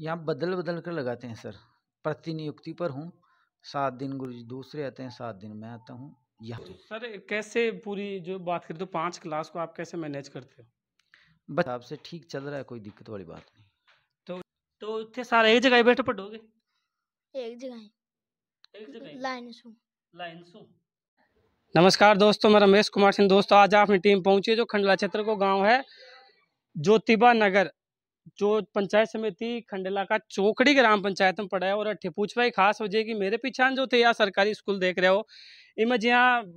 यहाँ बदल बदल कर लगाते हैं सर प्रतिनियुक्ति पर हूँ सात दिन गुरु जी दूसरे आते हैं सात दिन मैं आता हूँ यहाँ तो सर कैसे पूरी जो बात करें तो पाँच क्लास को आप कैसे मैनेज करते हो बस आपसे ठीक चल रहा है कोई दिक्कत वाली बात नहीं तो तो इतने सारे एक जगह बैठे पढ़ोगे एक जगह लाइन सु लाइन सु नमस्कार दोस्तों मैं रमेश कुमार सिंह दोस्तों आज आपने टीम पहुंची जो खंडला क्षेत्र को गांव है ज्योतिबा नगर जो पंचायत समिति खंडला का चौकड़ी ग्राम पंचायत में पड़ा है और भाई खास जाए की मेरे पीछे जो थे या सरकारी स्कूल देख रहे हो इनमें जी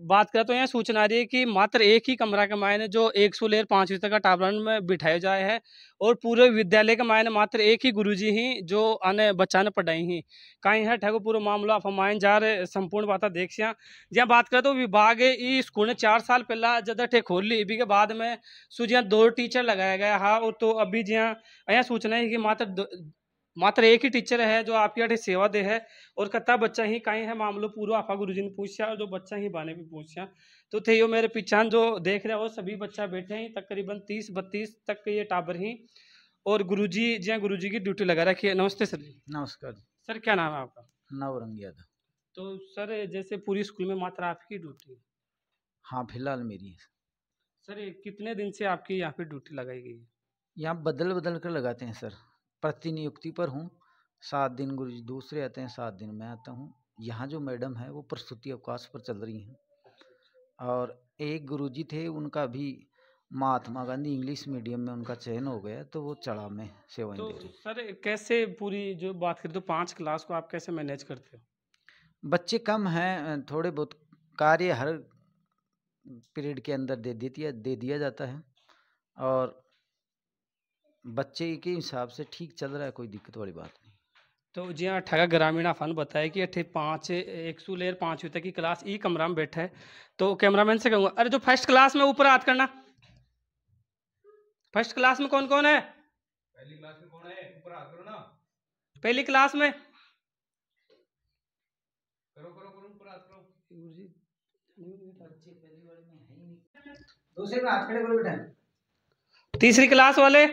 बात करें तो यहाँ सूचना आ रही है कि मात्र एक ही कमरा के मायने जो एक सौ लेर पाँचवीं तक का टावर में बिठाया जाए है और पूरे विद्यालय के मायने मात्र एक ही गुरु जी ही जो आने बच्चा ने पढ़ाई ही कहीं है ठेको पूरा मामला आप हमायन जा रहे संपूर्ण बात देख सियाँ जहाँ बात करें तो विभाग ई स्कूल ने चार साल पहला जद ठे खोल ली इबी के बाद में सो दो टीचर लगाया गया है और तो अभी जी यहाँ सूचना है कि मात्र मात्र एक ही टीचर है जो आपकी अठे सेवा दे है और कत्ता बच्चा ही कहीं है मामलो पूरा आपा जी ने पूछा और जो बच्चा ही बाने भी पूछा तो थे यो मेरे पिछान जो देख रहे हो सभी बच्चा बैठे हैं तकरीबन तीस बत्तीस तक ये टाबर ही और गुरु जी जी हाँ, गुरु जी की ड्यूटी लगा रखी है नमस्ते सर जी नमस्कार सर क्या नाम है आपका नवरंग यादव तो सर जैसे पूरी स्कूल में मात्र आपकी ड्यूटी है हाँ फिलहाल मेरी है सर कितने दिन से आपकी यहाँ पे ड्यूटी लगाई गई है यहाँ बदल बदल कर लगाते हैं सर प्रतिनियुक्ति पर हूँ सात दिन गुरु जी दूसरे आते हैं सात दिन मैं आता हूँ यहाँ जो मैडम है वो प्रस्तुति अवकाश पर चल रही हैं और एक गुरु जी थे उनका भी महात्मा गांधी इंग्लिश मीडियम में उनका चयन हो गया तो वो चढ़ा में सेवाएं तो दे रही सर कैसे पूरी जो बात करें तो पाँच क्लास को आप कैसे मैनेज करते हो बच्चे कम हैं थोड़े बहुत कार्य हर पीरियड के अंदर दे देती दे दिया जाता है और बच्चे के हिसाब से ठीक चल रहा है कोई दिक्कत वाली बात नहीं तो जी हाँ ठगा ग्रामीण फन बताया कि अठे पाँच एक सौ लेर पाँच हुई की क्लास ई कमरा में बैठा है तो कैमरामैन से कहूँगा अरे जो फर्स्ट क्लास में ऊपर हाथ करना फर्स्ट क्लास में कौन कौन है पहली क्लास में कौन है ऊपर हाथ करो ना पहली क्लास में करो करो करो ऊपर हाथ करो दूसरे में हाथ खड़े करो बेटा तीसरी क्लास वाले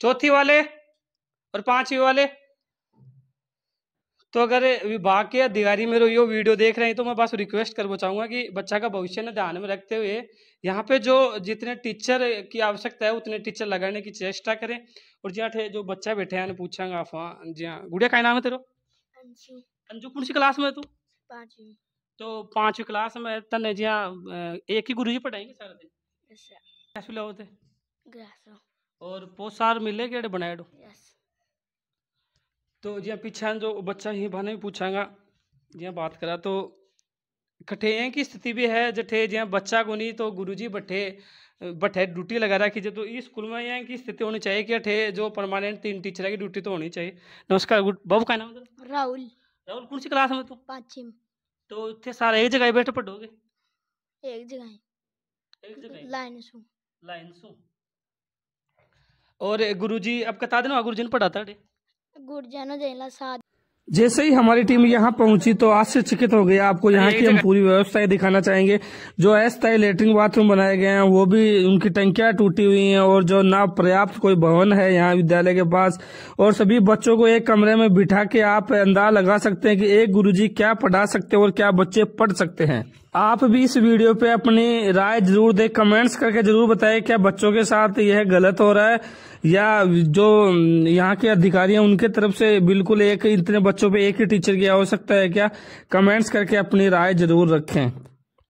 चौथी वाले और पांचवी वाले तो अगर विभाग के अधिकारी मेरे यो वीडियो देख रहे हैं तो मैं बस रिक्वेस्ट करना चाहूँगा कि बच्चा का भविष्य ने ध्यान में रखते हुए यहाँ पे जो जितने टीचर की आवश्यकता है उतने टीचर लगाने की चेष्टा करें और जहाँ जो बच्चा बैठे हैं पूछा अफवाह जी हाँ गुड़िया का नाम है तेरह अंजू कौन सी क्लास में है तू तो पांचवी क्लास में तने जी हाँ एक ही गुरु जी पढ़ाएंगे सारा दिन अच्छा। कैसे होते और पोसार मिले बनाए डो तो जी पीछे जो बच्चा ही बने पूछागा जी बात करा तो कठे की स्थिति भी है जठे जिया बच्चा को नहीं तो गुरु जी बठे बठे ड्यूटी लगा रहा कि जो तो इस स्कूल में यहाँ की स्थिति होनी चाहिए कि अठे जो परमानेंट तीन टीचर की ड्यूटी तो होनी चाहिए नमस्कार गुड बाबू का नाम राहुल राहुल कौन सी क्लास में तू पांचवी तो इतने सारे एक जगह बैठे पढ़ोगे एक जगह एक जगह लाइन सु लाइन सु और गुरु जी आप बता देना ने पढ़ाता है गुरुजनों देना साथ जैसे ही हमारी टीम यहाँ पहुंची तो आश्चर्यचकित हो गया आपको यहाँ की हम पूरी व्यवस्थाएं दिखाना चाहेंगे जो अस्थायी लेटरिन बाथरूम बनाए गए हैं वो भी उनकी टंकियां टूटी हुई हैं और जो ना पर्याप्त कोई भवन है यहाँ विद्यालय के पास और सभी बच्चों को एक कमरे में बिठा के आप अंदाज लगा सकते हैं कि एक गुरु क्या पढ़ा सकते हैं और क्या बच्चे पढ़ सकते हैं आप भी इस वीडियो पे अपनी राय जरूर दे कमेंट्स करके जरूर बताएं क्या बच्चों के साथ यह गलत हो रहा है या जो यहाँ के अधिकारी हैं उनके तरफ से बिल्कुल एक इतने बच्चों पे एक ही टीचर की आवश्यकता है क्या कमेंट्स करके अपनी राय जरूर रखें